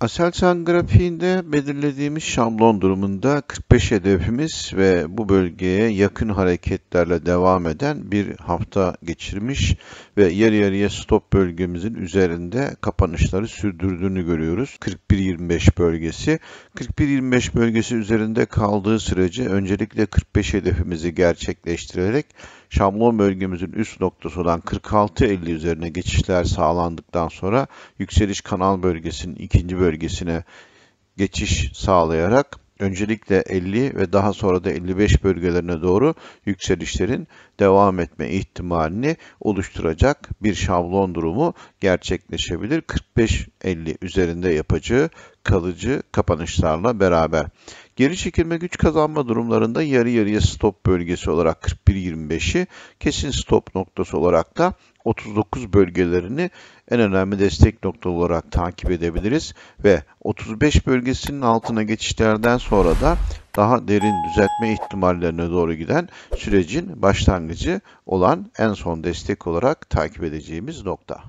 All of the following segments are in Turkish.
Aselsan grafiğinde belirlediğimiz şablon durumunda 45 hedefimiz ve bu bölgeye yakın hareketlerle devam eden bir hafta geçirmiş ve yarı yarıya stop bölgemizin üzerinde kapanışları sürdürdüğünü görüyoruz. 41-25 bölgesi. 41-25 bölgesi üzerinde kaldığı sürece öncelikle 45 hedefimizi gerçekleştirerek Şamlon bölgemizin üst noktası olan 46.50 üzerine geçişler sağlandıktan sonra yükseliş kanal bölgesinin ikinci bölgesine geçiş sağlayarak öncelikle 50 ve daha sonra da 55 bölgelerine doğru yükselişlerin devam etme ihtimalini oluşturacak bir şablon durumu gerçekleşebilir. 45-50 üzerinde yapacağı kalıcı kapanışlarla beraber. Geri çekilme güç kazanma durumlarında yarı yarıya stop bölgesi olarak 41.25'i, kesin stop noktası olarak da 39 bölgelerini en önemli destek nokta olarak takip edebiliriz ve 35 bölgesinin altına geçişlerden sonra da daha derin düzeltme ihtimallerine doğru giden sürecin başlangıcı olan en son destek olarak takip edeceğimiz nokta.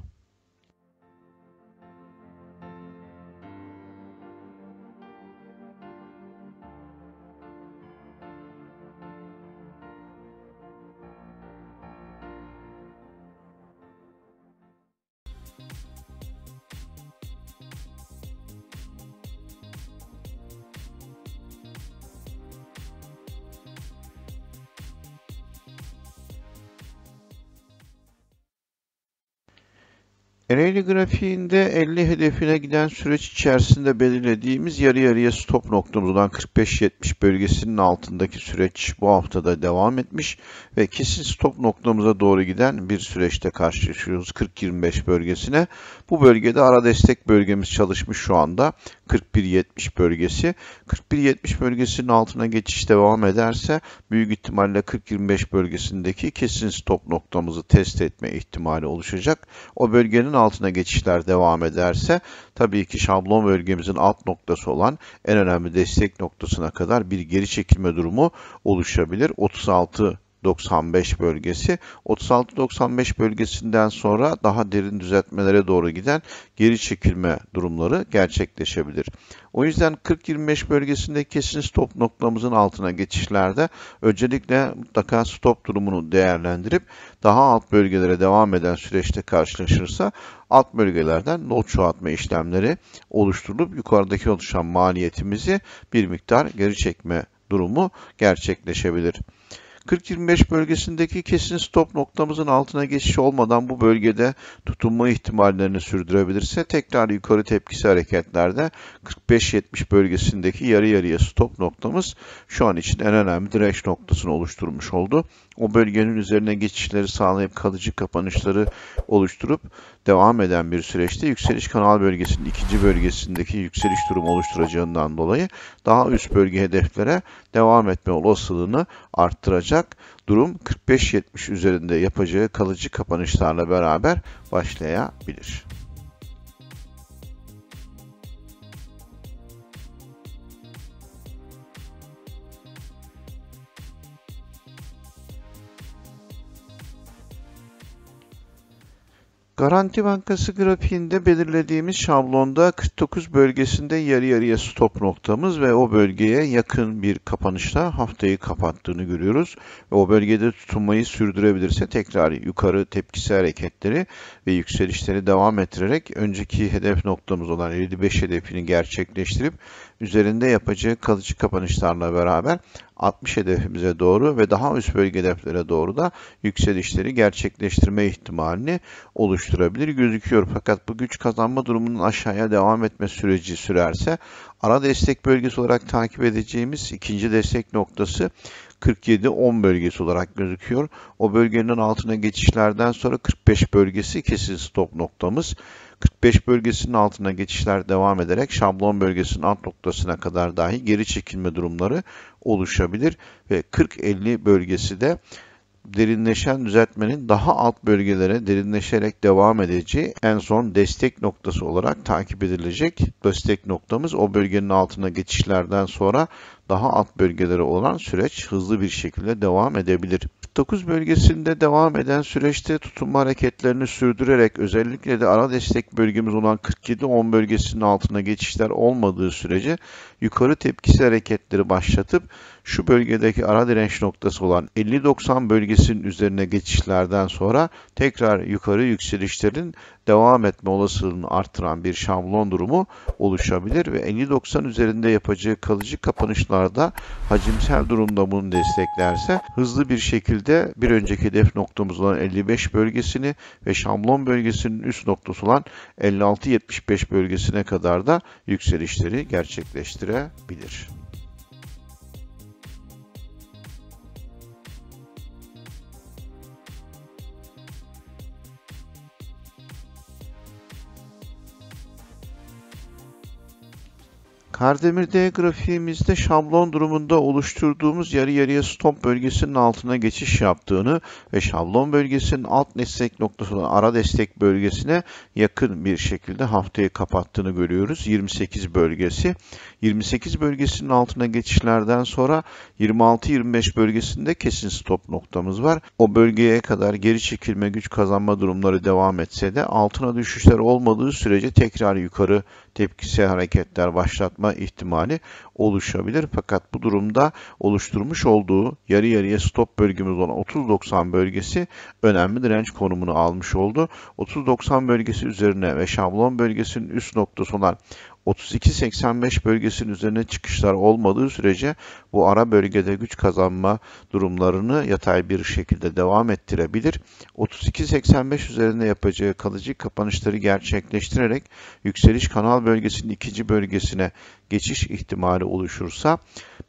Ereğli grafiğinde 50 hedefine giden süreç içerisinde belirlediğimiz yarı yarıya stop noktamız olan 45-70 bölgesinin altındaki süreç bu haftada devam etmiş ve kesin stop noktamıza doğru giden bir süreçte karşılaşıyoruz 40-25 bölgesine. Bu bölgede ara destek bölgemiz çalışmış şu anda 41-70 bölgesi. 41-70 bölgesinin altına geçiş devam ederse büyük ihtimalle 40-25 bölgesindeki kesin stop noktamızı test etme ihtimali oluşacak. O bölgenin altına geçişler devam ederse tabii ki şablon bölgemizin alt noktası olan en önemli destek noktasına kadar bir geri çekilme durumu oluşabilir. 36 95 bölgesi. 36-95 bölgesinden sonra daha derin düzeltmelere doğru giden geri çekilme durumları gerçekleşebilir. O yüzden 40-25 bölgesinde kesin stop noktamızın altına geçişlerde öncelikle mutlaka stop durumunu değerlendirip daha alt bölgelere devam eden süreçte karşılaşırsa alt bölgelerden not çoğaltma işlemleri oluşturulup yukarıdaki oluşan maliyetimizi bir miktar geri çekme durumu gerçekleşebilir. 40-25 bölgesindeki kesin stop noktamızın altına geçiş olmadan bu bölgede tutunma ihtimallerini sürdürebilirse tekrar yukarı tepkisi hareketlerde 45-70 bölgesindeki yarı yarıya stop noktamız şu an için en önemli direnç noktasını oluşturmuş oldu. O bölgenin üzerine geçişleri sağlayıp kalıcı kapanışları oluşturup devam eden bir süreçte yükseliş kanal bölgesinin ikinci bölgesindeki yükseliş durumu oluşturacağından dolayı daha üst bölge hedeflere devam etme olasılığını arttıracak durum 45-70 üzerinde yapacağı kalıcı kapanışlarla beraber başlayabilir. Garanti Bankası grafiğinde belirlediğimiz şablonda 49 bölgesinde yarı yarıya stop noktamız ve o bölgeye yakın bir kapanışla haftayı kapattığını görüyoruz. Ve o bölgede tutunmayı sürdürebilirse tekrar yukarı tepkisi hareketleri ve yükselişleri devam ettirerek önceki hedef noktamız olan 55 hedefini gerçekleştirip üzerinde yapacağı kalıcı kapanışlarla beraber 60 hedefimize doğru ve daha üst bölge hedeflere doğru da yükselişleri gerçekleştirme ihtimalini oluşturabilir gözüküyor. Fakat bu güç kazanma durumunun aşağıya devam etme süreci sürerse ara destek bölgesi olarak takip edeceğimiz ikinci destek noktası 47-10 bölgesi olarak gözüküyor. O bölgenin altına geçişlerden sonra 45 bölgesi kesin stop noktamız. 45 bölgesinin altına geçişler devam ederek şablon bölgesinin alt noktasına kadar dahi geri çekilme durumları oluşabilir ve 40-50 bölgesi de derinleşen düzeltmenin daha alt bölgelere derinleşerek devam edeceği en son destek noktası olarak takip edilecek. Destek noktamız o bölgenin altına geçişlerden sonra daha alt bölgeleri olan süreç hızlı bir şekilde devam edebilir. 9 bölgesinde devam eden süreçte tutunma hareketlerini sürdürerek özellikle de ara destek bölgemiz olan 47-10 bölgesinin altına geçişler olmadığı sürece yukarı tepkisi hareketleri başlatıp şu bölgedeki ara direnç noktası olan 50-90 bölgesinin üzerine geçişlerden sonra tekrar yukarı yükselişlerin devam etme olasılığını artıran bir şablon durumu oluşabilir ve 50-90 e üzerinde yapacağı kalıcı kapanışlarda hacimsel durumda bunu desteklerse hızlı bir şekilde bir önceki hedef noktamız olan 55 bölgesini ve şablon bölgesinin üst noktası olan 56-75 bölgesine kadar da yükselişleri gerçekleştirebilir. Kardemir grafiğimizde şablon durumunda oluşturduğumuz yarı yarıya stop bölgesinin altına geçiş yaptığını ve şablon bölgesinin alt destek noktası olan ara destek bölgesine yakın bir şekilde haftayı kapattığını görüyoruz. 28 bölgesi. 28 bölgesinin altına geçişlerden sonra 26-25 bölgesinde kesin stop noktamız var. O bölgeye kadar geri çekilme güç kazanma durumları devam etse de altına düşüşler olmadığı sürece tekrar yukarı Tepkisi hareketler başlatma ihtimali oluşabilir. Fakat bu durumda oluşturmuş olduğu yarı yarıya stop bölgemiz olan 30-90 bölgesi önemli direnç konumunu almış oldu. 30-90 bölgesi üzerine ve şablon bölgesinin üst noktası olan 32.85 bölgesinin üzerine çıkışlar olmadığı sürece bu ara bölgede güç kazanma durumlarını yatay bir şekilde devam ettirebilir. 32.85 üzerinde yapacağı kalıcı kapanışları gerçekleştirerek yükseliş kanal bölgesinin ikinci bölgesine geçiş ihtimali oluşursa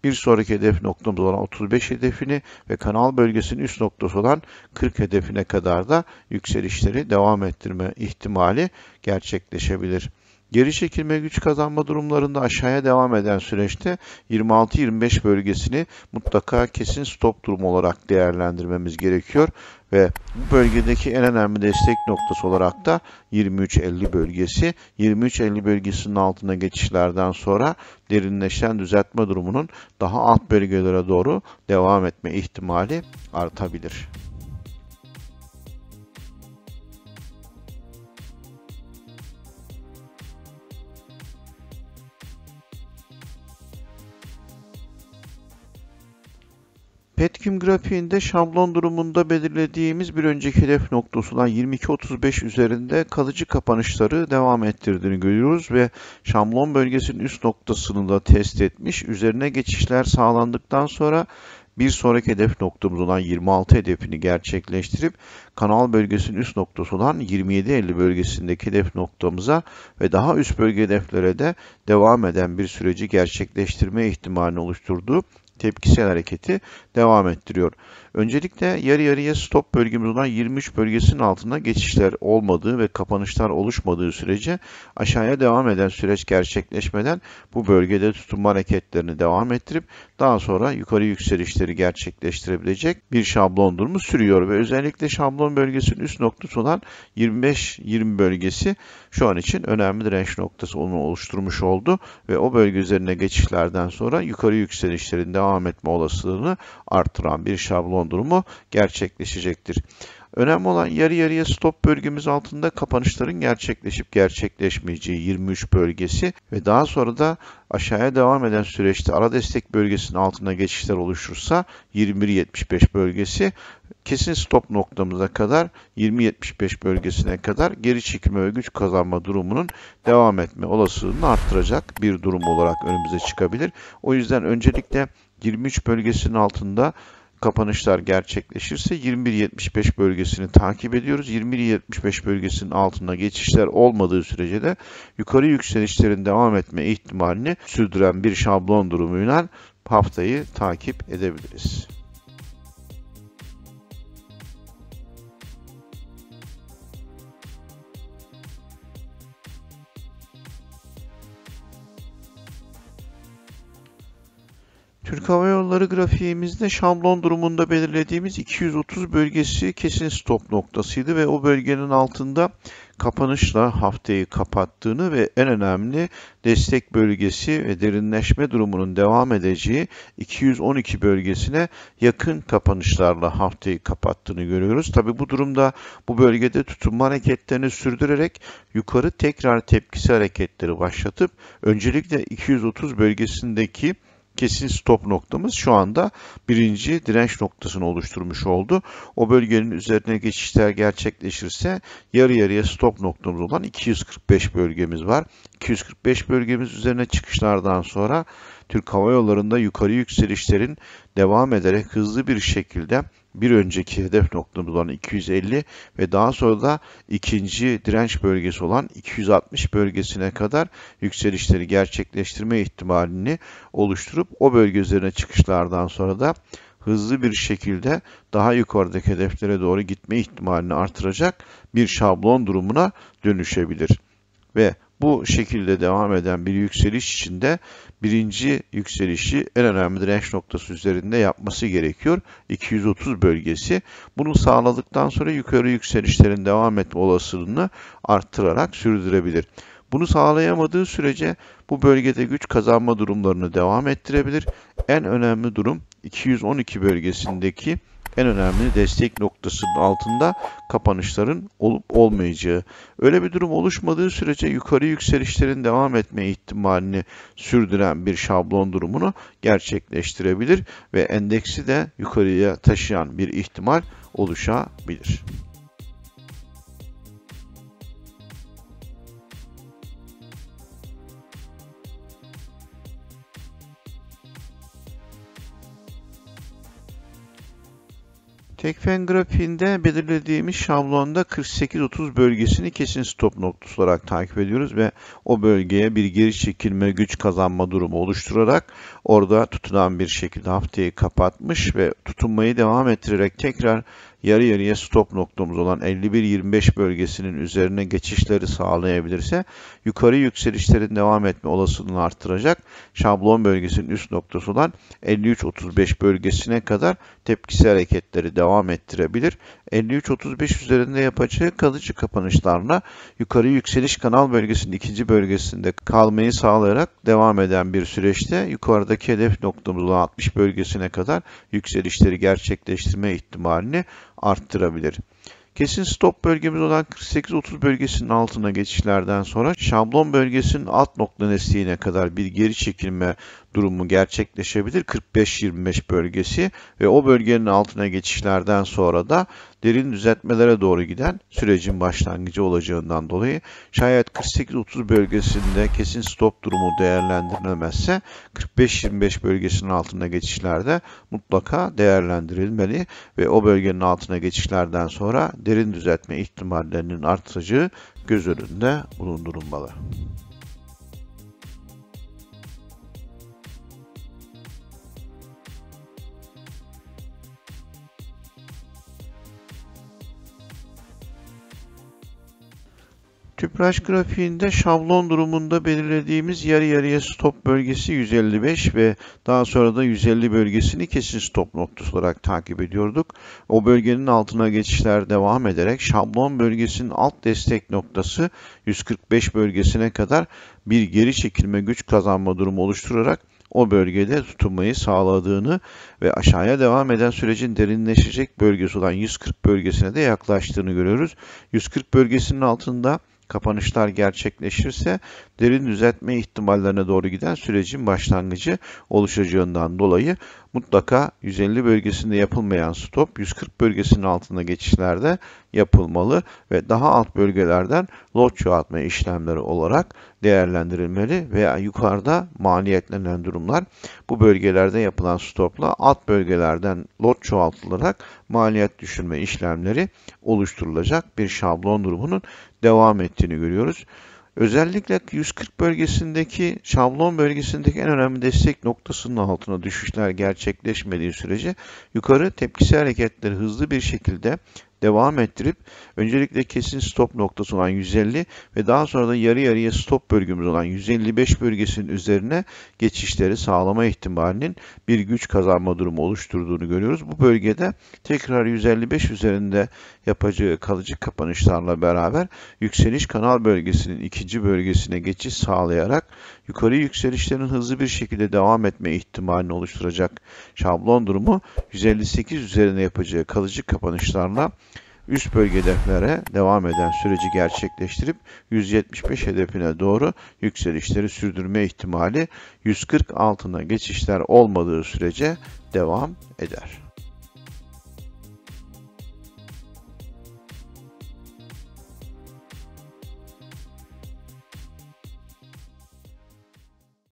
bir sonraki hedef noktamız olan 35 hedefini ve kanal bölgesinin üst noktası olan 40 hedefine kadar da yükselişleri devam ettirme ihtimali gerçekleşebilir. Geri çekilme güç kazanma durumlarında aşağıya devam eden süreçte 26-25 bölgesini mutlaka kesin stop durum olarak değerlendirmemiz gerekiyor ve bu bölgedeki en önemli destek noktası olarak da 23-50 bölgesi. 23-50 bölgesinin altına geçişlerden sonra derinleşen düzeltme durumunun daha alt bölgelere doğru devam etme ihtimali artabilir. Petkim grafiğinde şablon durumunda belirlediğimiz bir önceki hedef noktası olan 22.35 üzerinde kalıcı kapanışları devam ettirdiğini görüyoruz ve şablon bölgesinin üst noktasını da test etmiş. Üzerine geçişler sağlandıktan sonra bir sonraki hedef noktamız olan 26 hedefini gerçekleştirip kanal bölgesinin üst noktası olan 27.50 bölgesindeki hedef noktamıza ve daha üst bölge hedeflere de devam eden bir süreci gerçekleştirme ihtimalini oluşturdu tepkisel hareketi devam ettiriyor. Öncelikle yarı yarıya stop bölgemiz olan 23 bölgesinin altında geçişler olmadığı ve kapanışlar oluşmadığı sürece aşağıya devam eden süreç gerçekleşmeden bu bölgede tutunma hareketlerini devam ettirip daha sonra yukarı yükselişleri gerçekleştirebilecek bir şablon durumu sürüyor ve özellikle şablon bölgesinin üst noktası olan 25-20 bölgesi şu an için önemli direnç noktası onu oluşturmuş oldu ve o bölge üzerine geçişlerden sonra yukarı yükselişlerin devam etme olasılığını artıran bir şablon durumu gerçekleşecektir. Önemli olan yarı yarıya stop bölgemiz altında kapanışların gerçekleşip gerçekleşmeyeceği 23 bölgesi ve daha sonra da aşağıya devam eden süreçte ara destek bölgesinin altına geçişler oluşursa 21.75 bölgesi kesin stop noktamıza kadar 20.75 bölgesine kadar geri çekilme ve güç kazanma durumunun devam etme olasılığını arttıracak bir durum olarak önümüze çıkabilir. O yüzden öncelikle 23 bölgesinin altında kapanışlar gerçekleşirse 21.75 bölgesini takip ediyoruz. 21.75 bölgesinin altında geçişler olmadığı sürece de yukarı yükselişlerin devam etme ihtimalini sürdüren bir şablon durumuyla haftayı takip edebiliriz. Türk Hava Yolları grafiğimizde şablon durumunda belirlediğimiz 230 bölgesi kesin stop noktasıydı ve o bölgenin altında kapanışla haftayı kapattığını ve en önemli destek bölgesi ve derinleşme durumunun devam edeceği 212 bölgesine yakın kapanışlarla haftayı kapattığını görüyoruz. Tabi bu durumda bu bölgede tutunma hareketlerini sürdürerek yukarı tekrar tepkisi hareketleri başlatıp öncelikle 230 bölgesindeki kesin stop noktamız şu anda birinci direnç noktasını oluşturmuş oldu. O bölgenin üzerine geçişler gerçekleşirse yarı yarıya stop noktamız olan 245 bölgemiz var. 245 bölgemiz üzerine çıkışlardan sonra Türk Hava Yolları'nda yukarı yükselişlerin devam ederek hızlı bir şekilde bir önceki hedef noktamız olan 250 ve daha sonra da ikinci direnç bölgesi olan 260 bölgesine kadar yükselişleri gerçekleştirme ihtimalini oluşturup o bölge üzerine çıkışlardan sonra da hızlı bir şekilde daha yukarıdaki hedeflere doğru gitme ihtimalini artıracak bir şablon durumuna dönüşebilir. Ve bu şekilde devam eden bir yükseliş içinde birinci yükselişi en önemli direnç noktası üzerinde yapması gerekiyor. 230 bölgesi. Bunu sağladıktan sonra yukarı yükselişlerin devam etme olasılığını arttırarak sürdürebilir. Bunu sağlayamadığı sürece bu bölgede güç kazanma durumlarını devam ettirebilir. En önemli durum 212 bölgesindeki en önemli destek noktasının altında kapanışların olup olmayacağı. Öyle bir durum oluşmadığı sürece yukarı yükselişlerin devam etme ihtimalini sürdüren bir şablon durumunu gerçekleştirebilir ve endeksi de yukarıya taşıyan bir ihtimal oluşabilir. Tekfen grafiğinde belirlediğimiz şablonda 48-30 bölgesini kesin stop noktası olarak takip ediyoruz ve o bölgeye bir geri çekilme, güç kazanma durumu oluşturarak orada tutulan bir şekilde haftayı kapatmış ve tutunmayı devam ettirerek tekrar yarı yarıya stop noktamız olan 51-25 bölgesinin üzerine geçişleri sağlayabilirse yukarı yükselişlerin devam etme olasılığını artıracak. Şablon bölgesinin üst noktası olan 53-35 bölgesine kadar tepkisi hareketleri devam ettirebilir. 53-35 üzerinde yapacağı kalıcı kapanışlarla yukarı yükseliş kanal bölgesinin ikinci bölgesinde kalmayı sağlayarak devam eden bir süreçte yukarıdaki hedef noktamız olan 60 bölgesine kadar yükselişleri gerçekleştirme ihtimalini arttırabilir. Kesin stop bölgemiz olan 48-30 bölgesinin altına geçişlerden sonra şablon bölgesinin alt nokta nesliğine kadar bir geri çekilme durumu gerçekleşebilir. 45-25 bölgesi ve o bölgenin altına geçişlerden sonra da derin düzeltmelere doğru giden sürecin başlangıcı olacağından dolayı şayet 48-30 bölgesinde kesin stop durumu değerlendirilemezse 45-25 bölgesinin altında geçişlerde mutlaka değerlendirilmeli ve o bölgenin altına geçişlerden sonra derin düzeltme ihtimallerinin artacağı göz önünde bulundurulmalı. Tüpraş grafiğinde şablon durumunda belirlediğimiz yarı yarıya stop bölgesi 155 ve daha sonra da 150 bölgesini kesin stop noktası olarak takip ediyorduk. O bölgenin altına geçişler devam ederek şablon bölgesinin alt destek noktası 145 bölgesine kadar bir geri çekilme güç kazanma durumu oluşturarak o bölgede tutunmayı sağladığını ve aşağıya devam eden sürecin derinleşecek bölgesi olan 140 bölgesine de yaklaştığını görüyoruz. 140 bölgesinin altında kapanışlar gerçekleşirse derin düzeltme ihtimallerine doğru giden sürecin başlangıcı oluşacağından dolayı mutlaka 150 bölgesinde yapılmayan stop 140 bölgesinin altında geçişlerde yapılmalı ve daha alt bölgelerden lot çoğaltma işlemleri olarak değerlendirilmeli veya yukarıda maliyetlenen durumlar bu bölgelerde yapılan stopla alt bölgelerden lot çoğaltılarak maliyet düşürme işlemleri oluşturulacak bir şablon durumunun devam ettiğini görüyoruz. Özellikle 140 bölgesindeki şablon bölgesindeki en önemli destek noktasının altına düşüşler gerçekleşmediği sürece yukarı tepkisi hareketleri hızlı bir şekilde devam ettirip öncelikle kesin stop noktası olan 150 ve daha sonra da yarı yarıya stop bölgemiz olan 155 bölgesinin üzerine geçişleri sağlama ihtimalinin bir güç kazanma durumu oluşturduğunu görüyoruz. Bu bölgede tekrar 155 üzerinde Yapacağı kalıcı kapanışlarla beraber yükseliş kanal bölgesinin ikinci bölgesine geçiş sağlayarak yukarı yükselişlerin hızlı bir şekilde devam etme ihtimalini oluşturacak şablon durumu 158 üzerine yapacağı kalıcı kapanışlarla üst bölgedeklere devam eden süreci gerçekleştirip 175 hedefine doğru yükselişleri sürdürme ihtimali 140 altına geçişler olmadığı sürece devam eder.